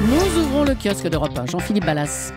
Nous ouvrons le kiosque d'Europe Jean-Philippe Ballas.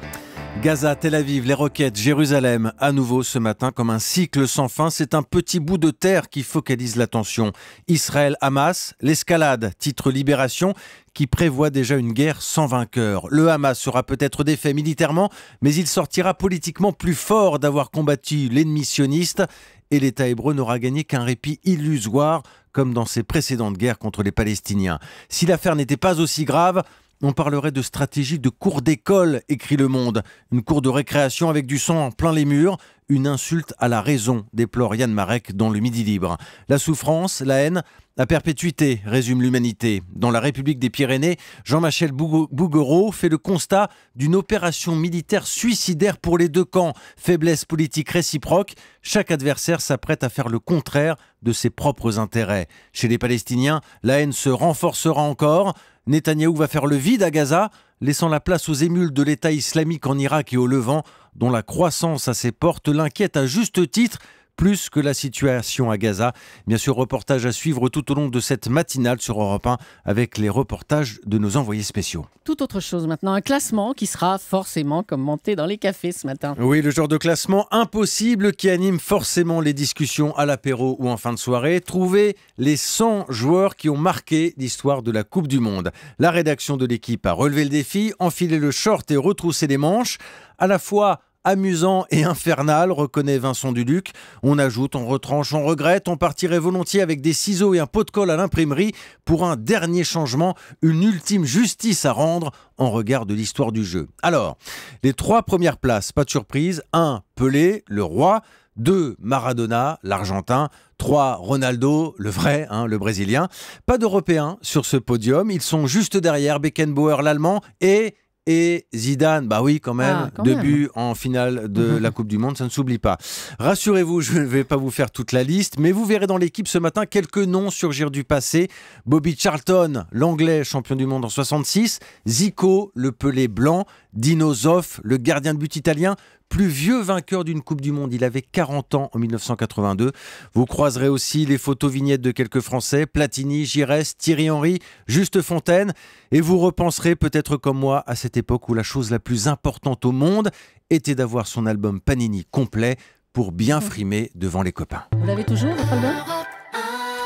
Gaza, Tel Aviv, les roquettes, Jérusalem, à nouveau ce matin comme un cycle sans fin, c'est un petit bout de terre qui focalise l'attention. Israël, Hamas, l'escalade, titre Libération, qui prévoit déjà une guerre sans vainqueur. Le Hamas sera peut-être défait militairement, mais il sortira politiquement plus fort d'avoir combattu l'ennemi sioniste et l'État hébreu n'aura gagné qu'un répit illusoire comme dans ses précédentes guerres contre les Palestiniens. Si l'affaire n'était pas aussi grave, on parlerait de stratégie de cours d'école, écrit Le Monde. Une cour de récréation avec du sang en plein les murs, une insulte à la raison, déplore Yann Marek dans le Midi Libre. La souffrance, la haine, la perpétuité, résume l'humanité. Dans la République des Pyrénées, Jean-Michel Bouguereau fait le constat d'une opération militaire suicidaire pour les deux camps. Faiblesse politique réciproque, chaque adversaire s'apprête à faire le contraire de ses propres intérêts. Chez les Palestiniens, la haine se renforcera encore. Netanyahou va faire le vide à Gaza, laissant la place aux émules de l'État islamique en Irak et au Levant dont la croissance à ses portes l'inquiète à juste titre plus que la situation à Gaza. Bien sûr, reportage à suivre tout au long de cette matinale sur Europe 1 avec les reportages de nos envoyés spéciaux. Tout autre chose maintenant, un classement qui sera forcément commenté dans les cafés ce matin. Oui, le genre de classement impossible qui anime forcément les discussions à l'apéro ou en fin de soirée. Trouver les 100 joueurs qui ont marqué l'histoire de la Coupe du Monde. La rédaction de l'équipe a relevé le défi, enfilé le short et retroussé les manches. À la fois amusant et infernal, reconnaît Vincent Duluc. On ajoute, on retranche, on regrette, on partirait volontiers avec des ciseaux et un pot de colle à l'imprimerie pour un dernier changement, une ultime justice à rendre en regard de l'histoire du jeu. Alors, les trois premières places, pas de surprise, 1. Pelé, le roi, 2. Maradona, l'Argentin, 3. Ronaldo, le vrai, hein, le Brésilien. Pas d'Européens sur ce podium, ils sont juste derrière Beckenbauer, l'Allemand, et et Zidane, bah oui quand même, ah, début deux buts en finale de la Coupe du Monde, ça ne s'oublie pas. Rassurez-vous, je ne vais pas vous faire toute la liste, mais vous verrez dans l'équipe ce matin quelques noms surgir du passé. Bobby Charlton, l'anglais champion du monde en 66, Zico, le Pelé blanc, Dino Zoff, le gardien de but italien, plus vieux vainqueur d'une Coupe du Monde. Il avait 40 ans en 1982. Vous croiserez aussi les photos vignettes de quelques Français, Platini, Giresse, Thierry Henry, Juste Fontaine. Et vous repenserez peut-être comme moi à cette époque où la chose la plus importante au monde était d'avoir son album Panini complet pour bien mmh. frimer devant les copains. toujours,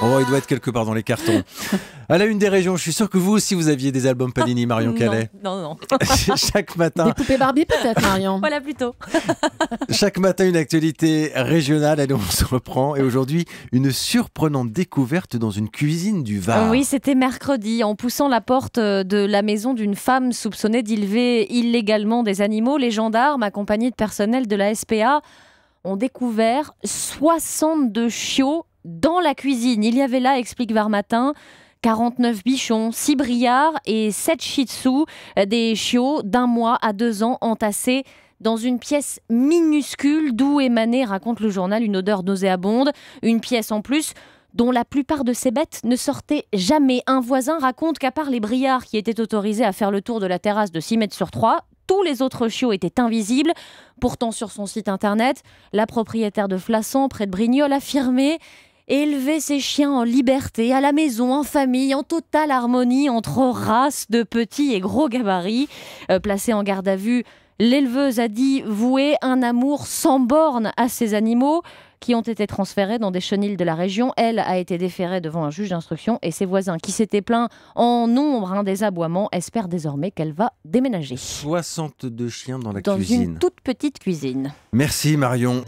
Oh, il doit être quelque part dans les cartons. À la une des régions, je suis sûr que vous aussi vous aviez des albums Panini ah, Marion non, Calais. Non, non. Chaque matin. Des poupées Barbie peut-être Marion. voilà plutôt. Chaque matin une actualité régionale. Allez, on se reprend. Et aujourd'hui, une surprenante découverte dans une cuisine du Var. Oui, c'était mercredi. En poussant la porte euh, de la maison d'une femme soupçonnée d'élever illégalement des animaux, les gendarmes, accompagnés de personnel de la SPA, ont découvert 62 chiots dans la cuisine. Il y avait là, explique Varmatin, 49 bichons, 6 briards et 7 shih tzu, euh, des chiots d'un mois à deux ans entassés dans une pièce minuscule d'où émanait, raconte le journal, une odeur nauséabonde, une pièce en plus dont la plupart de ces bêtes ne sortaient jamais. Un voisin raconte qu'à part les briards qui étaient autorisés à faire le tour de la terrasse de 6 mètres sur 3, tous les autres chiots étaient invisibles. Pourtant, sur son site internet, la propriétaire de Flassan, près de Brignoles, affirmait élever ses chiens en liberté, à la maison, en famille, en totale harmonie entre races de petits et gros gabarits. Euh, placés en garde à vue, l'éleveuse a dit vouer un amour sans borne à ses animaux qui ont été transférés dans des chenilles de la région. Elle a été déférée devant un juge d'instruction et ses voisins, qui s'étaient plaints en nombre hein, des aboiements, espèrent désormais qu'elle va déménager. 62 chiens dans la cuisine. Dans une toute petite cuisine. Merci Marion.